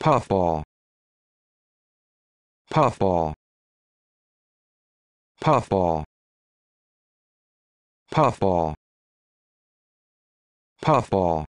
puffball puffball puffball puffball puffball